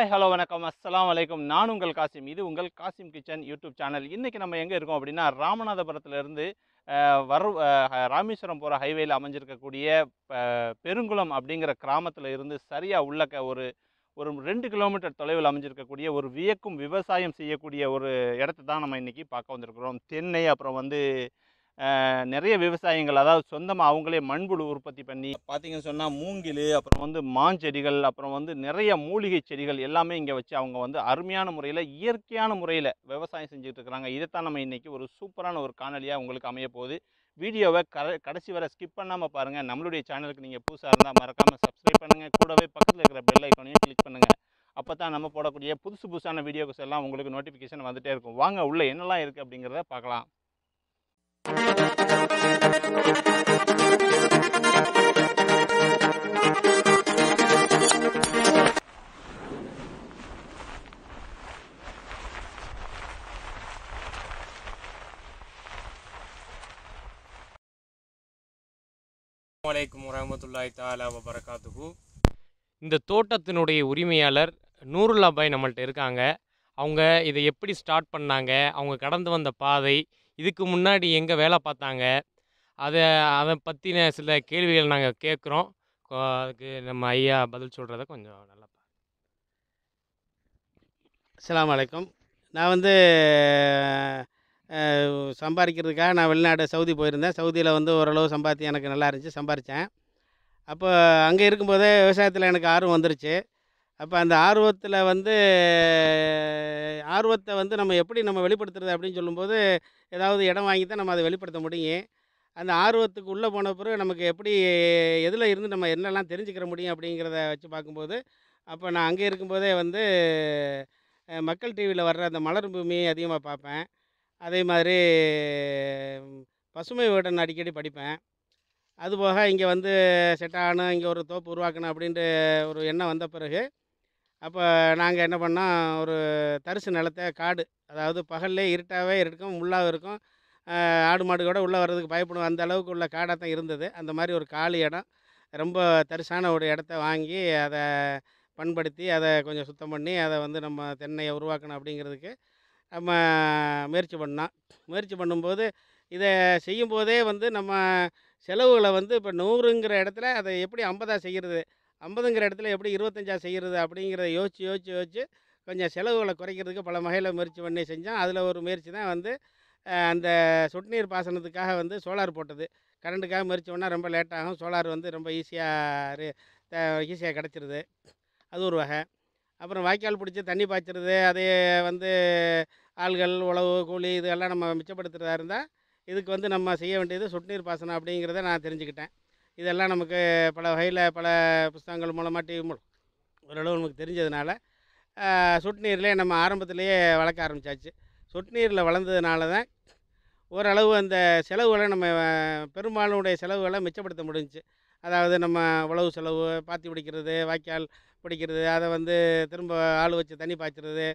hi hello வணக்கம் அஸ்லாம் வலைக்கம் நான் உங்கள் காசிம் இது உங்கள் காசிம் கிச்சன் யூடியூப் சேனல் இன்றைக்கி நம்ம எங்கே இருக்கோம் அப்படின்னா ராமநாதபுரத்துலேருந்து வர ராமேஸ்வரம் போகிற ஹைவேயில் அமைஞ்சிருக்கக்கூடிய பெருங்குளம் அப்படிங்கிற கிராமத்தில் இருந்து சரியாக உள்ளக்க ஒரு ஒரு ரெண்டு கிலோமீட்டர் தொலைவில் அமைஞ்சிருக்கக்கூடிய ஒரு வியக்கும் விவசாயம் செய்யக்கூடிய ஒரு இடத்த தான் நம்ம இன்றைக்கி பார்க்க வந்திருக்கிறோம் தென்னை அப்புறம் வந்து நிறைய விவசாயங்கள் அதாவது சொந்தமாக அவங்களே மண்புழு உற்பத்தி பண்ணி பார்த்தீங்கன்னு சொன்னால் மூங்கில் அப்புறம் வந்து மாஞ்செடிகள் அப்புறம் வந்து நிறைய மூலிகை செடிகள் எல்லாமே இங்கே வச்சு அவங்க வந்து அருமையான முறையில் இயற்கையான முறையில் விவசாயம் செஞ்சுட்டு இருக்கிறாங்க இதைத்தான் நம்ம இன்றைக்கி ஒரு சூப்பரான ஒரு காணொலியாக உங்களுக்கு அமைய போகுது வீடியோவை கடைசி வரை ஸ்கிப் பண்ணாமல் பாருங்கள் நம்மளுடைய சேனலுக்கு நீங்கள் புதுசாக இருந்தால் மறக்காமல் சப்ஸ்கிரைப் பண்ணுங்கள் கூடவே பக்கத்தில் இருக்கிற பெல் ஐக்கோனையும் கிளிக் பண்ணுங்கள் அப்போ தான் நம்ம போடக்கூடிய புதுசு புதுசான வீடியோஸ் எல்லாம் உங்களுக்கு நோட்டிஃபிகேஷன் வந்துகிட்டே இருக்கும் வாங்க உள்ளே என்னெல்லாம் இருக்குது அப்படிங்கிறத பார்க்கலாம் அலைக்கும் வரமத்துல்லாய் தாலா வபரகாத்துகு இந்த தோட்டத்தினுடைய உரிமையாளர் நூருல்லா பாய் நம்மள்ட்ட இருக்காங்க அவங்க இதை எப்படி ஸ்டார்ட் பண்ணாங்க அவங்க கடந்து வந்த பாதை இதுக்கு முன்னாடி எங்கே வேலை பார்த்தாங்க அதை அதை பற்றின சில கேள்விகள் நாங்கள் கேட்குறோம் அதுக்கு நம்ம ஐயா பதில் சொல்கிறத கொஞ்சம் நல்லா அலாம் வலைக்கம் நான் வந்து சம்பாதிக்கிறதுக்காக நான் வெளிநாடு சவுதி போயிருந்தேன் சவுதியில் வந்து ஓரளவு சம்பாத்தி எனக்கு நல்லா இருந்துச்சு சம்பாரித்தேன் அப்போ அங்கே இருக்கும்போதே விவசாயத்தில் எனக்கு ஆர்வம் வந்துருச்சு அப்போ அந்த ஆர்வத்தில் வந்து ஆர்வத்தை வந்து நம்ம எப்படி நம்ம வெளிப்படுத்துறது அப்படின்னு சொல்லும்போது ஏதாவது இடம் வாங்கி தான் நம்ம அதை வெளிப்படுத்த முடியும் அந்த ஆர்வத்துக்கு உள்ளே போன பிறகு நமக்கு எப்படி எதில் இருந்து நம்ம என்னெல்லாம் தெரிஞ்சுக்கிற முடியும் அப்படிங்கிறத வச்சு பார்க்கும்போது அப்போ நான் அங்கே இருக்கும்போதே வந்து மக்கள் டிவியில் வர்ற அந்த மலர் பூமியை அதிகமாக பார்ப்பேன் அதே மாதிரி பசுமை வீடன் அடிக்கடி படிப்பேன் அதுபோக இங்கே வந்து செட்டானு இங்கே ஒரு தோப்பு உருவாக்கணும் அப்படின்ட்டு ஒரு எண்ணம் வந்த பிறகு அப்போ நாங்கள் என்ன பண்ணோம் ஒரு தரிசு நிலத்தை காடு அதாவது பகல்லே இருட்டாகவே இருக்கும் உள்ளாக இருக்கும் ஆடு மாடு கூட உள்ளே வர்றதுக்கு பயப்படும் அந்த அளவுக்கு உள்ள காடாக தான் இருந்தது அந்த மாதிரி ஒரு காலி இடம் ரொம்ப தரிசான ஒரு இடத்த வாங்கி அதை பண்படுத்தி அதை கொஞ்சம் சுத்தம் பண்ணி அதை வந்து நம்ம தென்னையை உருவாக்கணும் அப்படிங்கிறதுக்கு நம்ம முயற்சி பண்ணோம் முயற்சி பண்ணும்போது இதை செய்யும்போதே வந்து நம்ம செலவுகளை வந்து இப்போ நூறுங்கிற இடத்துல அதை எப்படி ஐம்பதாக செய்கிறது ஐம்பதுங்கிற இடத்துல எப்படி இருபத்தஞ்சா செய்கிறது அப்படிங்கிறத யோசித்து யோசித்து யோசித்து கொஞ்சம் செலவுகளை குறைக்கிறதுக்கு பல வகையில் முயற்சி பண்ணி செஞ்சோம் அதில் ஒரு முயற்சி தான் வந்து அந்த சொட்டுநீர் பாசனத்துக்காக வந்து சோலார் போட்டது கரண்ட்டுக்காக முயற்சி ரொம்ப லேட்டாகும் சோலார் வந்து ரொம்ப ஈஸியாக ஈஸியாக கிடச்சிருது அது ஒரு வகை அப்புறம் வாய்க்கால் பிடிச்சி தண்ணி பாய்ச்சிறது அதே வந்து ஆள்கள் உழவு கூலி இதெல்லாம் நம்ம மிச்சப்படுத்துகிறதா இருந்தால் இதுக்கு வந்து நம்ம செய்ய வேண்டியது சொட்டுநீர் பாசனம் அப்படிங்கிறத நான் தெரிஞ்சுக்கிட்டேன் இதெல்லாம் நமக்கு பல வகையில் பல புஸ்தகங்கள் மூலமாக டிவி மூலம் ஓரளவு நமக்கு தெரிஞ்சதுனால சொட்டு நீர்லேயே நம்ம ஆரம்பத்திலேயே வளர்க்க ஆரம்பித்தாச்சு சொட்டு நீரில் வளர்ந்ததுனால தான் ஓரளவு அந்த செலவுகளை நம்ம பெரும்பாலுடைய செலவுகளை மிச்சப்படுத்த முடிஞ்சிச்சு அதாவது நம்ம உழவு செலவு பாத்தி பிடிக்கிறது வாய்க்கால் பிடிக்கிறது அதை வந்து திரும்ப ஆள் வச்சு தண்ணி பாய்ச்சிறது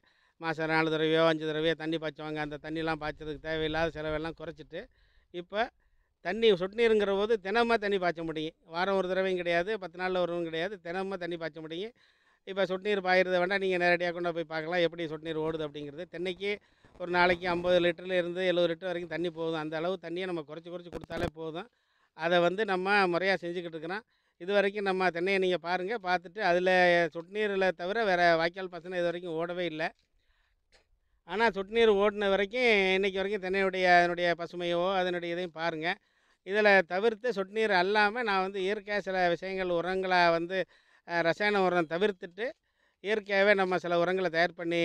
மாதம் நாலு தடவையோ அஞ்சு தடவையோ தண்ணி பாய்ச்சுவாங்க அந்த தண்ணியெலாம் பாய்ச்சதுக்கு தேவையில்லாத செலவெல்லாம் குறைச்சிட்டு இப்போ தண்ணி சொட்டு நீருங்கிற போது தினமாக தண்ணி பாய்ச்ச முடியும் வாரம் ஒரு தடவையும் கிடையாது பத்து நாளில் ஒருவும் கிடையாது தினமாக தண்ணி பாய்ச்ச முடியும் இப்போ சொட்டு நீர் பாயிறது வேண்டாம் நீங்கள் நேரடியாக கொண்டு போய் பார்க்கலாம் எப்படி சொட்டு நீர் ஓடுது அப்படிங்கிறது தென்னைக்கு ஒரு நாளைக்கு ஐம்பது லிட்டர்லேருந்து எழுபது லிட்டர் வரைக்கும் தண்ணி போதும் அந்த அளவு தண்ணியை நம்ம குறைச்சி குறைச்சி கொடுத்தாலே போதும் அதை வந்து நம்ம முறையாக செஞ்சுக்கிட்டு இருக்கிறோம் இது வரைக்கும் நம்ம தென்னையை நீங்கள் பாருங்கள் பார்த்துட்டு அதில் சொட்டு நீரில் தவிர வேறு வாய்க்கால் பசனை இது வரைக்கும் ஓடவே இல்லை ஆனால் சொட்டு நீர் ஓடின வரைக்கும் இன்றைக்கி வரைக்கும் தென்னையுடைய அதனுடைய பசுமையோ அதனுடைய இதையும் பாருங்கள் இதில் தவிர்த்து சொட்டு நீர் அல்லாமல் நான் வந்து இயற்கையாக சில விஷயங்கள் உரங்களை வந்து ரசாயன உரம் தவிர்த்துட்டு இயற்கையாகவே நம்ம சில உரங்களை தயார் பண்ணி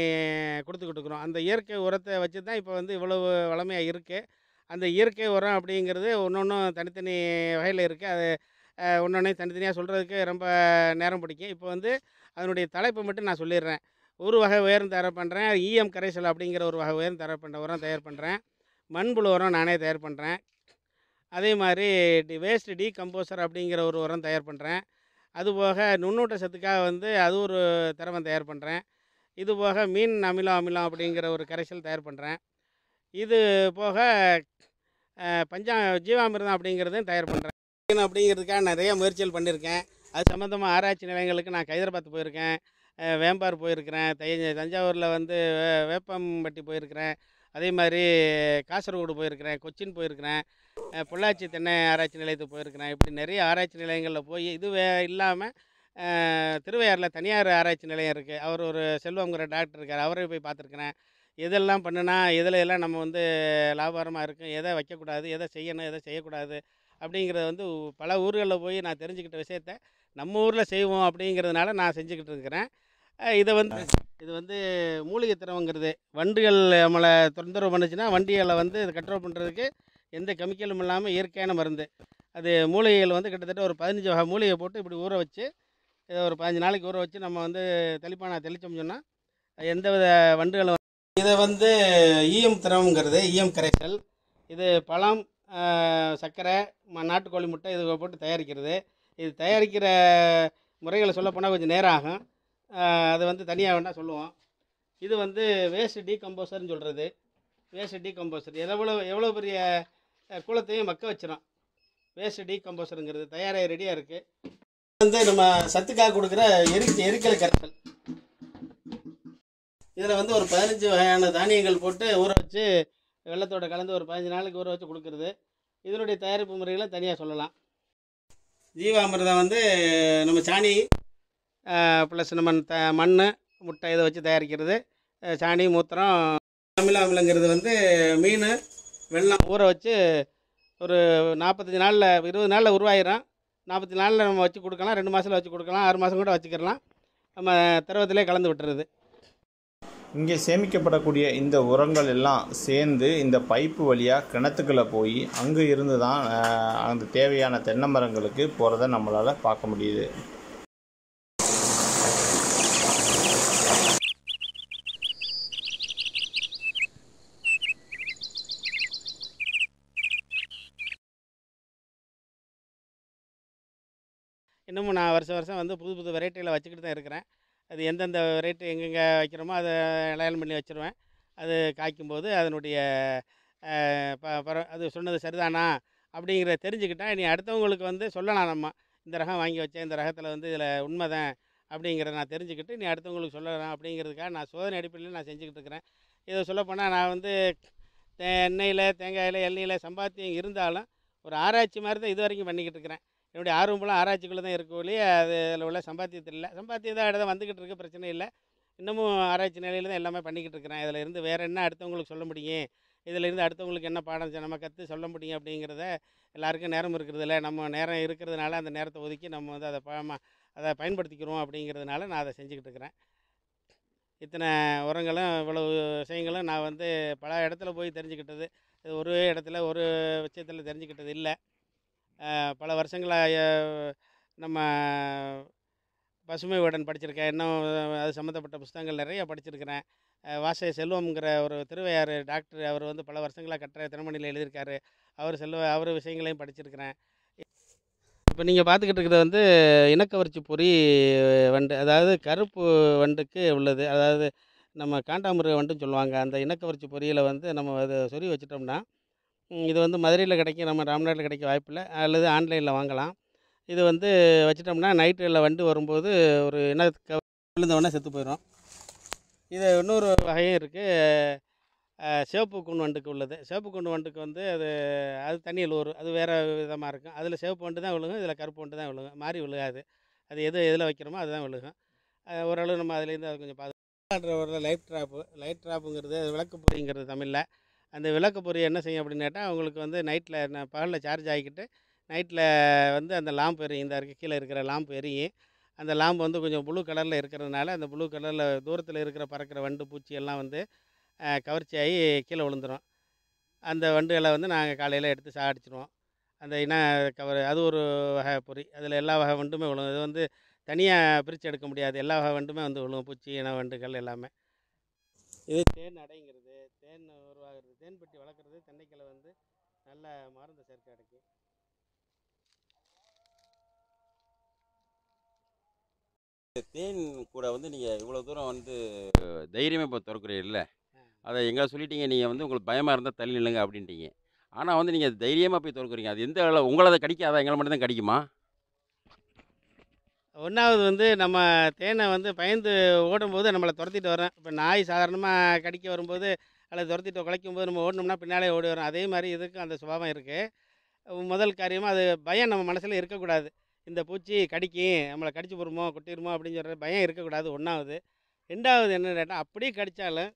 கொடுத்துக்கிட்டு இருக்கிறோம் அந்த இயற்கை உரத்தை வச்சு தான் இப்போ வந்து இவ்வளவு வளமையாக இருக்குது அந்த இயற்கை உரம் அப்படிங்கிறது ஒன்று ஒன்றும் தனித்தனி வகையில் இருக்குது அது ஒன்று தனித்தனியாக சொல்கிறதுக்கு ரொம்ப நேரம் பிடிக்கும் இப்போ வந்து அதனுடைய தலைப்பை மட்டும் நான் சொல்லிடுறேன் ஒரு வகை உயரம் தயார் பண்ணுறேன் இஎம் கரைசல் அப்படிங்கிற ஒரு வகை உயரம் தயார் பண்ணுற உரம் தயார் பண்ணுறேன் மண்புழு உரம் நானே தயார் பண்ணுறேன் அதே மாதிரி டி வேஸ்ட் டீகம்போசர் அப்படிங்கிற ஒரு உரம் தயார் பண்ணுறேன் அதுபோக நுண்ணூட்ட சத்துக்காக வந்து அது ஒரு திரவம் தயார் பண்ணுறேன் இது போக மீன் அமிலம் அமிலம் அப்படிங்கிற ஒரு கரைசல் தயார் பண்ணுறேன் இது போக பஞ்சா ஜீவாமிர்தம் அப்படிங்கிறதையும் தயார் பண்ணுறேன் அப்படிங்கிறதுக்காக நிறைய முயற்சிகள் பண்ணியிருக்கேன் அது சம்மந்தமாக ஆராய்ச்சி நிலையங்களுக்கு நான் ஹைதராபாத் போயிருக்கேன் வேம்பார் போயிருக்கிறேன் தை தஞ்சாவூரில் வந்து வேப்பம்பட்டி போயிருக்கிறேன் அதே மாதிரி காசர்கோடு போயிருக்கிறேன் கொச்சின் போயிருக்கிறேன் பொள்ளாச்சி தென்னை ஆராய்ச்சி நிலையத்துக்கு போயிருக்கிறேன் இப்படி நிறைய ஆராய்ச்சி நிலையங்களில் போய் இது இல்லாமல் திருவையாறில் தனியார் ஆராய்ச்சி நிலையம் இருக்குது அவர் ஒரு செல்வங்கிற டாக்டர் இருக்கார் அவரை போய் பார்த்துருக்குறேன் எதெல்லாம் பண்ணுனா எதில் எல்லாம் நம்ம வந்து லாபகரமாக இருக்கும் எதை வைக்கக்கூடாது எதை செய்யணும் எதை செய்யக்கூடாது அப்படிங்கிறத வந்து பல ஊர்களில் போய் நான் தெரிஞ்சுக்கிட்ட விஷயத்த நம்ம ஊரில் செய்வோம் அப்படிங்கிறதுனால நான் செஞ்சுக்கிட்டு இருக்கிறேன் இதை வந்து இது வந்து மூலிகை திரவங்கிறது வண்டிகள் நம்மளை தொந்தரவு பண்ணுச்சுன்னா வண்டிகளை வந்து இது கண்ட்ரோல் பண்ணுறதுக்கு எந்த கெமிக்கலும் இல்லாமல் இயற்கையான மருந்து அது மூலிகைகள் வந்து கிட்டத்தட்ட ஒரு பதினஞ்சு வகை மூலிகை போட்டு இப்படி ஊற வச்சு இதை ஒரு பதினஞ்சு நாளைக்கு ஊற வச்சு நம்ம வந்து தெளிப்பானா தெளித்தோம் சொன்னால் எந்த வித வண்டுகளும் இதை வந்து ஈயம் திரவங்கிறது ஈயம் கரைசல் இது பழம் சர்க்கரை நாட்டுக்கோழி முட்டை இது போட்டு தயாரிக்கிறது இது தயாரிக்கிற முறைகளை சொல்லப்போனால் கொஞ்சம் நேரம் ஆகும் அது வந்து தனியாக வேண்டாம் சொல்லுவோம் இது வந்து வேஸ்ட் டீகம்போசர்னு சொல்கிறது வேஸ்ட் டீகம்போசர் எவ்வளோ எவ்வளோ பெரிய குளத்தையும் மக்க வச்சிடும் வேஸ்ட் டீகம்போசருங்கிறது தயாராக ரெடியாக இருக்குது வந்து நம்ம சத்துக்காக கொடுக்குற எரி எரிக்கல் கற்கள் இதில் வந்து ஒரு பதினஞ்சு வகையான தானியங்கள் போட்டு ஊற வச்சு வெள்ளத்தோட கலந்து ஒரு பதினஞ்சு நாளைக்கு ஊற வச்சு கொடுக்குறது இதனுடைய தயாரிப்பு முறைகளை தனியாக சொல்லலாம் ஜீவாமிரதம் வந்து நம்ம சாணி ப்ளஸ் நம்ம த மண் முட்டை இதை வச்சு தயாரிக்கிறது சாணி மூத்திரம் அமில வந்து மீன் வெள்ளம் ஊற வச்சு ஒரு நாற்பத்தஞ்சு நாளில் இருபது நாளில் உருவாயிரும் நாற்பத்தி நாளில் நம்ம வச்சு கொடுக்கலாம் ரெண்டு மாதத்தில் வச்சு கொடுக்கலாம் ஆறு மாதம் கூட வச்சுக்கலாம் நம்ம திரவத்திலே கலந்து விட்டுறது இங்கே சேமிக்கப்படக்கூடிய இந்த உரங்கள் எல்லாம் சேர்ந்து இந்த பைப்பு வழியாக கிணத்துக்குள்ளே போய் அங்கே இருந்து தான் அந்த தேவையான தென்னை மரங்களுக்கு போகிறத நம்மளால் பார்க்க முடியுது இன்னமும் நான் வருஷம் வருஷம் வந்து புது புது வெரைட்டியில் வச்சுக்கிட்டு தான் இருக்கிறேன் அது எந்தெந்த வெரைட்டி எங்கெங்கே வைக்கிறோமோ அதை இலையல் பண்ணி வச்சுருவேன் அது காய்க்கும்போது அதனுடைய அது சொன்னது சரிதானா அப்படிங்கிற தெரிஞ்சுக்கிட்டால் இனி அடுத்தவங்களுக்கு வந்து சொல்லலாம் நம்ம இந்த ரகம் வாங்கி வச்சேன் இந்த ரகத்தில் வந்து இதில் உண்மை தான் அப்படிங்கிறத நான் தெரிஞ்சுக்கிட்டு நீ அடுத்தவங்களுக்கு சொல்லலாம் அப்படிங்கிறதுக்காக நான் சோதனை அடிப்படையில் நான் செஞ்சுக்கிட்டு இருக்கிறேன் இதை சொல்லப்போனால் நான் வந்து எண்ணெயில் தேங்காயில் எண்ணெயில் சம்பாத்தியம் இருந்தாலும் ஒரு ஆராய்ச்சி மாதிரி தான் இது வரைக்கும் பண்ணிக்கிட்டு இருக்கிறேன் என்னுடைய ஆர்வம்லாம் ஆராய்ச்சிக்குள்ளே தான் இல்லையே அது அதில் உள்ள சம்பாத்தியத்தில் இல்லை சம்பாத்தியம் தான் இடத்த வந்துக்கிட்டு இருக்க பிரச்சனை இல்லை இன்னமும் ஆராய்ச்சி நிலையில் தான் எல்லாமே பண்ணிக்கிட்டு இருக்கிறேன் இதில் இருந்து வேறு என்ன அடுத்தவங்களுக்கு சொல்ல முடியும் இதில் இருந்து அடுத்தவங்களுக்கு என்ன பாடம் நம்ம கற்று சொல்ல முடியும் அப்படிங்கிறத எல்லாருக்கும் நேரம் இருக்கிறதில்ல நம்ம நேரம் இருக்கிறதுனால அந்த நேரத்தை ஒதுக்கி நம்ம வந்து அதை அதை பயன்படுத்திக்கிறோம் அப்படிங்கிறதுனால நான் அதை செஞ்சுக்கிட்டு இருக்கிறேன் இத்தனை உரங்களும் இவ்வளவு விஷயங்களும் நான் வந்து பல இடத்துல போய் தெரிஞ்சுக்கிட்டது ஒரே இடத்துல ஒரு விஷயத்தில் தெரிஞ்சுக்கிட்டது இல்லை பல வருஷங்களாக நம்ம பசுமை வீடன் படிச்சிருக்கேன் இன்னும் அது சம்மந்தப்பட்ட புஸ்தகங்கள் நிறைய படிச்சிருக்கிறேன் வாசை செல்வம்ங்கிற ஒரு திருவையாறு டாக்டர் அவர் வந்து பல வருஷங்களாக கட்டுற திருமணியில் எழுதியிருக்காரு அவர் செல்வ அவர் விஷயங்களையும் படிச்சிருக்கிறேன் இப்போ நீங்கள் பார்த்துக்கிட்டு இருக்கிறது வந்து இனக்கவர்ச்சி பொறி வண்டு அதாவது கருப்பு வண்டுக்கு உள்ளது அதாவது நம்ம காண்டாமிருக வண்டுன்னு சொல்லுவாங்க அந்த இனக்கவர்ச்சி பொறியில் வந்து நம்ம அதை சொறி வச்சிட்டோம்னா இது வந்து மதுரையில் கிடைக்கும் நம்ம ராம்நாட்டில் கிடைக்க வாய்ப்பில்லை அல்லது ஆன்லைனில் வாங்கலாம் இது வந்து வச்சிட்டோம்னா நைட்டில் வண்டு வரும்போது ஒரு என்ன விழுந்தவொடனே செத்து போயிடும் இது இன்னொரு வகையும் இருக்குது சிவப்பு குண்டு வண்டுக்கு உள்ளது சிவப்பு குண்டு வண்டுக்கு வந்து அது அது தண்ணியில் ஒரு அது வேறு விதமாக இருக்கும் அதில் சிவப்பு வண்டு தான் விழுகும் இதில் கருப்பு வண்டு தான் விழுகும் மாறி விழுகாது அது எது எதில் வைக்கிறோமோ அதுதான் விழுகும் ஓரளவு நம்ம அதுலேருந்து அது கொஞ்சம் பார்த்து ஒரு லைட் ட்ராப்பு லைட் ட்ராப்புங்கிறது விளக்கு பொறிங்கிறது தமிழில் அந்த விளக்கு பொறி என்ன செய்யும் அப்படின்னு கேட்டால் அவங்களுக்கு வந்து நைட்டில் நான் பகலில் சார்ஜ் ஆகிக்கிட்டு நைட்டில் வந்து அந்த லாம்பு எரியும் இந்த இருக்க கீழே இருக்கிற லாம்பு எரியும் அந்த லாம்பு வந்து கொஞ்சம் ப்ளூ கலரில் இருக்கிறதுனால அந்த ப்ளூ கலரில் தூரத்தில் இருக்கிற பறக்கிற வண்டு பூச்சி எல்லாம் வந்து கவர்ச்சியாகி கீழே விழுந்துடும் அந்த வண்டுகளை வந்து நாங்கள் காலையில் எடுத்து சாடிச்சிடுவோம் அந்த இன கவர் அது ஒரு வகை பொறி அதில் எல்லா வகை வண்டுமே விழுங்கும் இது வந்து தனியாக பிரித்து எடுக்க முடியாது எல்லா வகை வண்டுமே வந்து விழுங்கும் பூச்சி இன வண்டுகள் எல்லாமே இது தேன் அடைங்கிறது தேன் தேன்பட்டி வளர்க்குறது தென்னைக்கிழ வந்து நல்ல மருந்து சேர்க்கை அடைக்கும் தேன் கூட வந்து நீங்கள் இவ்வளோ தூரம் வந்து தைரியமாக இப்போ திறக்கிறீங்கல்ல அதை எங்கே சொல்லிட்டீங்க நீங்கள் வந்து உங்களுக்கு பயமாக இருந்தால் தள்ளி நில்லுங்க அப்படின்ட்டீங்க ஆனால் வந்து நீங்கள் தைரியமாக போய் திறக்குறீங்க அது எந்த அளவு உங்களை அதை கடிக்காதா எங்களை மட்டும் தான் கடிக்குமா ஒன்றாவது வந்து நம்ம தேனை வந்து பயந்து ஓடும்போது நம்மளை துரத்திட்டு வரேன் இப்போ நாய் சாதாரணமாக கடிக்க வரும்போது அல்லது துரத்திட்டு குலைக்கும் போது நம்ம ஓடணும்னா பின்னாலே ஓடி வரும் அதே மாதிரி இதுக்கும் அந்த சுபாவம் இருக்குது முதல் காரியமாக அது பயம் நம்ம மனசில் இருக்கக்கூடாது இந்த பூச்சி கடிக்கும் நம்மளை கடிச்சு போடுமோ கொட்டிடுமோ அப்படின்னு சொல்கிற பயம் இருக்கக்கூடாது ஒன்றாவது ரெண்டாவது என்ன கேட்டால் அப்படியே கடித்தாலும்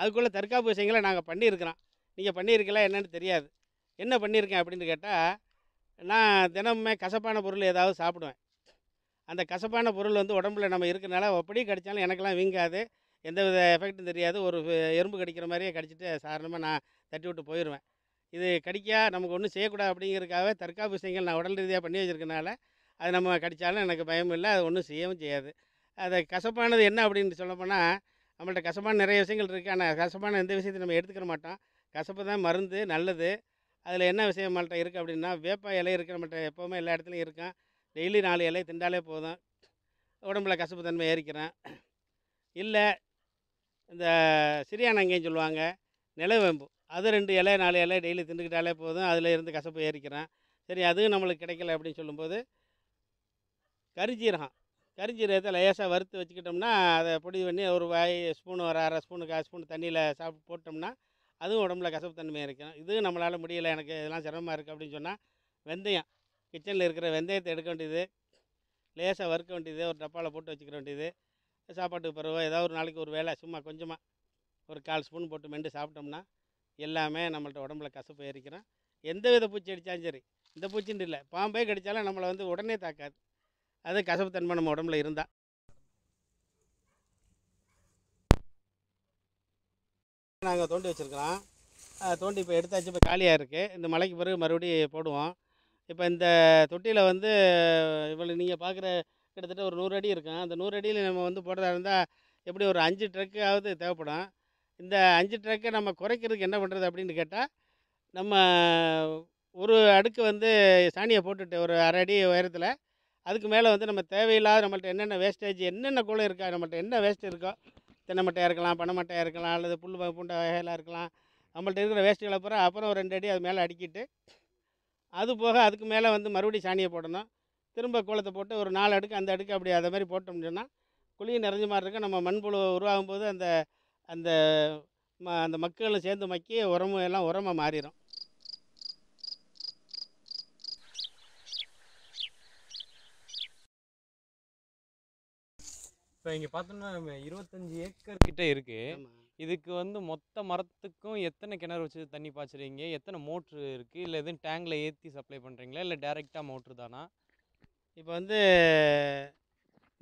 அதுக்குள்ளே தற்காப்பு விஷயங்களை நாங்கள் பண்ணியிருக்கிறோம் நீங்கள் பண்ணியிருக்கலாம் என்னென்னு தெரியாது என்ன பண்ணியிருக்கேன் அப்படின்னு கேட்டால் நான் தினமுமே கசப்பான பொருள் ஏதாவது சாப்பிடுவேன் அந்த கசப்பான பொருள் வந்து உடம்புல நம்ம இருக்கிறனால அப்படியே கடித்தாலும் எனக்கெல்லாம் வீங்காது எந்த வித எஃபெக்ட்டும் தெரியாது ஒரு எறும்பு கடிக்கிற மாதிரியே கடிச்சிட்டு சாதாரணமாக நான் தட்டி விட்டு போயிடுவேன் இது கடிக்கா நமக்கு ஒன்றும் செய்யக்கூடாது அப்படிங்கிறதுக்காக தற்காப்பு விஷயங்கள் நான் உடல் ரீதியாக பண்ணி வச்சுருக்கனால அது நம்ம கடித்தாலும் எனக்கு பயம் இல்லை அது ஒன்றும் செய்யவும் செய்யாது அது கசப்பானது என்ன அப்படின்னு சொல்லப்போனால் நம்மள்ட்ட கசப்பான நிறைய விஷயங்கள் இருக்குது ஆனால் கசப்பான எந்த விஷயத்தையும் நம்ம எடுத்துக்கிற மாட்டோம் கசப்பு தான் மருந்து நல்லது அதில் என்ன விஷயம் நம்மள்ட்ட இருக்குது அப்படின்னா வேப்ப இலை இருக்குது நம்மள்ட்ட எப்போவுமே எல்லா இடத்துலையும் இருக்கும் டெய்லி நாலு இலை திண்டாலே போதும் உடம்புல கசப்பு தன்மை ஏறிக்கிறேன் இல்லை இந்த சிறியானங்கைன்னு சொல்லுவாங்க நிலவேம்பு அது ரெண்டு இலை நாலு இலை டெய்லி தின்றுக்கிட்டாலே போதும் அதில் இருந்து கசப்பு ஏறிக்கிறேன் சரி அதுவும் நம்மளுக்கு கிடைக்கல அப்படின்னு சொல்லும்போது கரிஞ்சீரகம் கரிஞ்சீரகத்தை லேசாக வறுத்து வச்சுக்கிட்டோம்னா அதை பொடி பண்ணி ஒரு வாய் ஸ்பூன் ஒரு அரை ஸ்பூனு கால் ஸ்பூன் தண்ணியில் சாப்பிட்டு போட்டோம்னா அதுவும் உடம்புல கசப்பு தன்மையாக இருக்கும் இதுவும் நம்மளால் முடியலை எனக்கு இதெல்லாம் சிரமமாக இருக்குது அப்படின்னு சொன்னால் வெந்தயம் கிச்சனில் இருக்கிற வெந்தயத்தை எடுக்க வேண்டியது லேசாக வறுக்க வேண்டியது ஒரு டப்பாவில் போட்டு வச்சுக்க வேண்டியது சாப்பாட்டுக்கு பிறகு ஏதாவது ஒரு நாளைக்கு ஒரு வேலை சும்மா கொஞ்சமாக ஒரு கால் ஸ்பூன் போட்டு மெண்டு சாப்பிட்டோம்னா எல்லாமே நம்மள்ட்ட உடம்புல கசப்பு ஏறிக்கிறோம் எந்த வித பூச்சி அடித்தாலும் சரி இந்த பூச்சின்றி இல்லை பாம்பே கடித்தாலும் நம்மளை வந்து உடனே தாக்காது அது கசப்பு தன்மை நம்ம உடம்புல இருந்தால் நாங்கள் தோண்டி வச்சுருக்கிறோம் தோண்டி இப்போ எடுத்தாச்சு இப்போ காலியாக இருக்குது இந்த மலைக்கு பிறகு மறுபடியும் போடுவோம் இப்போ இந்த தொட்டியில் வந்து இவ்வளோ நீங்கள் பார்க்குற கிட்டத்தட்ட ஒரு நூறு அடி இருக்கும் அந்த நூறு அடியில் நம்ம வந்து போடுறதா இருந்தால் எப்படி ஒரு அஞ்சு ட்ரக்காவது தேவைப்படும் இந்த அஞ்சு ட்ரக்கை நம்ம குறைக்கிறதுக்கு என்ன பண்ணுறது அப்படின்னு கேட்டால் நம்ம ஒரு அடுக்கு வந்து சாணியை போட்டுட்டு ஒரு அரை அடி உயரத்தில் அதுக்கு மேலே வந்து நம்ம தேவையில்லாத நம்மள்ட்ட என்னென்ன வேஸ்டேஜ் என்னென்ன குளம் இருக்கா நம்மள்ட்ட என்ன வேஸ்ட் இருக்கோ தென்னை மட்டையாக இருக்கலாம் பனை மட்டையாக இருக்கலாம் அல்லது புல் பூண்டை வகையெல்லாம் இருக்கலாம் நம்மள்ட்ட இருக்கிற வேஸ்ட்டுகளை அப்புறம் அப்புறம் ரெண்டு அடி அது மேலே அடிக்கிட்டு அது போக அதுக்கு மேலே வந்து மறுபடியும் சாணியை போடணும் திரும்ப கோலத்தை போட்டு ஒரு நாலு அடுக்கு அந்த அடுக்கு அப்படி அதை மாதிரி போட்டோம்னு சொன்னால் குழி நிறைஞ்ச மாதிரி இருக்கும் நம்ம மண்புழு உருவாகும் போது அந்த அந்த ம அந்த மக்களை சேர்ந்து மக்கி உரமும் எல்லாம் உரமாக மாறிடும் இப்போ இங்கே பார்த்தோம்னா இருபத்தஞ்சி ஏக்கர் கிட்டே இருக்குது இதுக்கு வந்து மொத்த மரத்துக்கும் எத்தனை கிணறு வச்சு தண்ணி பாய்ச்சுறீங்க எத்தனை மோட்ரு இருக்குது இல்லை எதுவும் டேங்கில் ஏற்றி சப்ளை பண்ணுறீங்களா இல்லை டேரெக்டாக மோட்ரு தானா இப்போ வந்து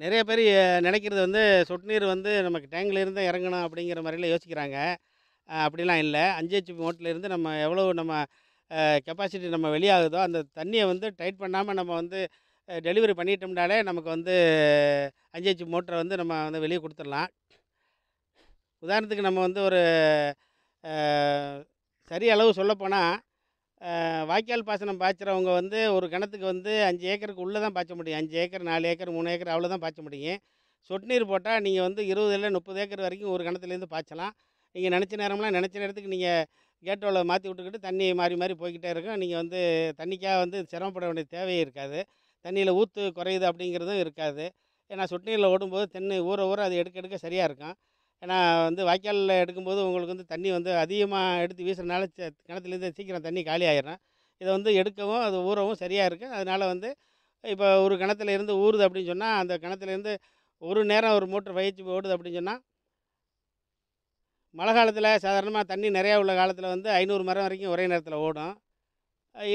நிறைய பேர் நினைக்கிறது வந்து சொட்டு நீர் வந்து நமக்கு டேங்க்லேருந்து இறங்கணும் அப்படிங்கிற மாதிரிலாம் யோசிக்கிறாங்க அப்படிலாம் இல்லை அஞ்சு ஹெச்பி மோட்டிலேருந்து நம்ம எவ்வளோ நம்ம கெப்பாசிட்டி நம்ம வெளியாகுதோ அந்த தண்ணியை வந்து டைட் பண்ணாமல் நம்ம வந்து டெலிவரி பண்ணிட்டோம்னாலே நமக்கு வந்து அஞ்சு ஹெச்பி மோட்டரை வந்து நம்ம வந்து வெளியே கொடுத்துடலாம் உதாரணத்துக்கு நம்ம வந்து ஒரு சரி அளவு சொல்லப்போனால் வாய்க்கால் பாசனம் பாய்ச்சுறவங்க வந்து ஒரு கிணத்துக்கு வந்து அஞ்சு ஏக்கருக்கு உள்ளே தான் பாய்ச்ச முடியும் அஞ்சு ஏக்கர் நாலு ஏக்கர் மூணு ஏக்கர் அவ்வளோ தான் பாய்ச்ச முடியும் சொட்டு நீர் போட்டால் நீங்கள் வந்து இருபது இல்லை முப்பது ஏக்கர் வரைக்கும் ஒரு கிணத்துலேருந்து பாய்ச்சலாம் நீங்கள் நினச்ச நேரம்லாம் நினச்ச நேரத்துக்கு நீங்கள் கேட்டோவில் மாற்றி விட்டுக்கிட்டு தண்ணி மாறி மாறி போய்கிட்டே இருக்கும் நீங்கள் வந்து தண்ணிக்காக வந்து சிரமப்பட வேண்டிய தேவையே இருக்காது தண்ணியில் ஊற்று குறையுது அப்படிங்கிறதும் இருக்காது ஏன்னா சொட்டு நீரில் ஓடும்போது தென்னை ஊற ஊற அது எடுக்க எடுக்க சரியாக இருக்கும் ஏன்னா வந்து வாய்க்காலில் எடுக்கும்போது உங்களுக்கு வந்து தண்ணி வந்து அதிகமாக எடுத்து வீசுறதுனால கிணத்துலேருந்து சீக்கிரம் தண்ணி காலி ஆயிடும் இதை வந்து எடுக்கவும் அது ஊறவும் சரியாக இருக்குது அதனால் வந்து இப்போ ஒரு கிணத்துல இருந்து ஊறுது அப்படின்னு சொன்னால் அந்த கிணத்துலேருந்து ஒரு நேரம் ஒரு மோட்டர் பயிற்சி ஓடுது அப்படின்னு சொன்னால் மழை காலத்தில் சாதாரணமாக தண்ணி நிறையா உள்ள காலத்தில் வந்து ஐநூறு மரம் வரைக்கும் ஒரே நேரத்தில் ஓடும்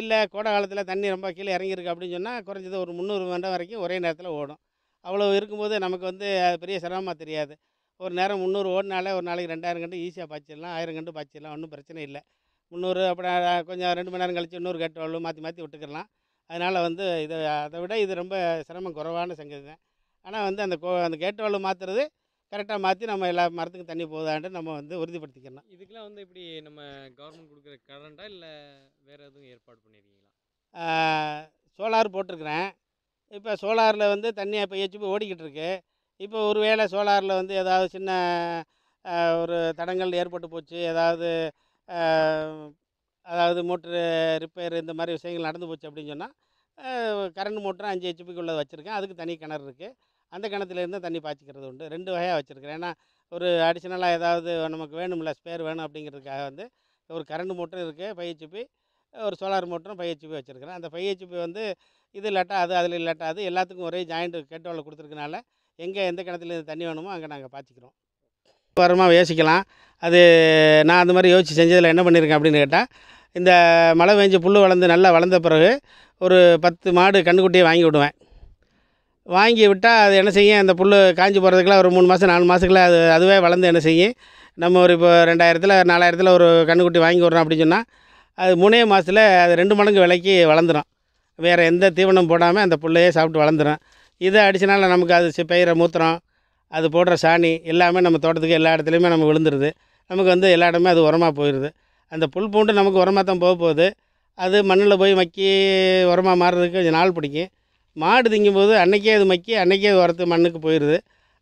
இல்லை கோடை காலத்தில் தண்ணி ரொம்ப கீழே இறங்கியிருக்கு அப்படின்னு சொன்னால் குறைஞ்சது ஒரு முந்நூறு மரம் வரைக்கும் ஒரே நேரத்தில் ஓடும் அவ்வளோ இருக்கும்போது நமக்கு வந்து அது பெரிய சிரமமாக தெரியாது ஒரு நேரம் முந்நூறு ஓடினாலே ஒரு நாளைக்கு ரெண்டாயிரம் கண்டு ஈஸியாக பாய்ச்சிடலாம் ஆயிரம் கண்டு பாய்ச்சிடலாம் ஒன்றும் பிரச்சனை இல்லை முந்நூறு அப்புறம் கொஞ்சம் ரெண்டு மணி நேரம் கழித்து இன்னொரு கேட்டு மாற்றி மாற்றி விட்டுக்கிறலாம் அதனால் வந்து இதை அதை விட இது ரொம்ப சிரமம் குறைவான சங்கதி தான் ஆனால் வந்து அந்த கோ அந்த கேட் வால்வு மாற்றுறது கரெக்டாக மாற்றி நம்ம எல்லா மரத்துக்கும் தண்ணி போதான்ட்டு நம்ம வந்து உறுதிப்படுத்திக்கலாம் இதுக்கெலாம் வந்து இப்படி நம்ம கவர்மெண்ட் கொடுக்குற கரண்டா இல்லை வேறு எதுவும் ஏற்பாடு பண்ணியிருக்கீங்களா சோலார் போட்டிருக்கிறேன் இப்போ சோலாரில் வந்து தண்ணியை இப்போ ஹெச்பி ஓடிக்கிட்டு இருக்குது இப்போ ஒரு வேளை சோலாரில் வந்து ஏதாவது சின்ன ஒரு தடங்கள் ஏற்பட்டு போச்சு ஏதாவது அதாவது மோட்ரு ரிப்பேர் இந்த மாதிரி விஷயங்கள் நடந்து போச்சு அப்படின்னு சொன்னால் கரண்ட் மோட்டரும் அஞ்சு ஹெச்பிக்கு உள்ளது வச்சுருக்கேன் அதுக்கு தனி கிணறு இருக்குது அந்த கிணத்துலேருந்து தண்ணி பாய்ச்சிக்கிறது உண்டு ரெண்டு வகையாக வச்சுருக்கிறேன் ஏன்னா ஒரு அடிஷ்னலாக ஏதாவது நமக்கு வேணும்ல ஸ்பேர் வேணும் அப்படிங்கிறதுக்காக வந்து ஒரு கரண்ட் மோட்டரும் இருக்குது ஃபைவ் ஹெச்பி ஒரு சோலார் மோட்டரும் ஃபைவ் ஹெச்பி வச்சுருக்கிறேன் அந்த ஃபைவ் ஹெச்பி வந்து இது இல்லாட்டா அது அதில் இல்லாட்டா அது எல்லாத்துக்கும் ஒரே ஜாயிண்ட்டு கேட்டோவில் கொடுத்துருக்கனால எங்கே எந்த கிணத்துல தண்ணி வேணுமோ அங்கே நாங்கள் பார்த்துக்கிறோம் வரமாக யோசிக்கலாம் அது நான் அந்த மாதிரி யோசித்து செஞ்சதில் என்ன பண்ணியிருக்கேன் அப்படின்னு கேட்டால் இந்த மழை பெஞ்சு புல் வளர்ந்து நல்லா வளர்ந்த பிறகு ஒரு பத்து மாடு கண்ணுக்குட்டியை வாங்கி விடுவேன் வாங்கி விட்டால் அது என்ன செய்யும் அந்த புல் காஞ்சி போகிறதுக்குலாம் ஒரு மூணு மாதம் நாலு மாதத்துக்குள்ள அது அதுவே வளர்ந்து என்ன செய்யும் நம்ம ஒரு இப்போ ரெண்டாயிரத்தில் நாலாயிரத்தில் ஒரு கண்ணுக்குட்டி வாங்கி விட்றோம் அப்படின்னு சொன்னால் அது மூணே மாதத்தில் அது ரெண்டு மடங்கு விலைக்கு வளர்ந்துடும் வேறு எந்த தீவனம் போடாமல் அந்த புள்ளையே சாப்பிட்டு வளர்ந்துடும் இதை அடிச்சனால நமக்கு அது பெய்கிற மூத்திரம் அது போடுற சாணி எல்லாமே நம்ம தோட்டத்துக்கு எல்லா இடத்துலையுமே நம்ம விழுந்துருது நமக்கு வந்து எல்லா இடமே அது உரமாக போயிடுது அந்த புல் பூண்டு நமக்கு உரமாக தான் போக போகுது அது மண்ணில் போய் மக்கி உரமாக மாறுறதுக்கு கொஞ்சம் நாள் பிடிக்கும் மாடு திங்கும்போது அன்றைக்கே அது மக்கி அன்றைக்கே உரத்து மண்ணுக்கு போயிடுது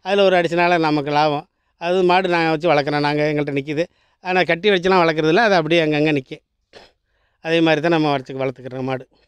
அதில் ஒரு அடிச்சனால நமக்கு லாபம் அது மாடு நாங்கள் வச்சு வளர்க்குறோம் நாங்கள் எங்கள்கிட்ட நிற்கிது ஆனால் கட்டி வச்சுலாம் வளர்க்குறதில்ல அது அப்படியே அங்கங்கே நிற்கும் அதே மாதிரி தான் நம்ம வளர்த்து வளர்த்துக்கிறோம் மாடு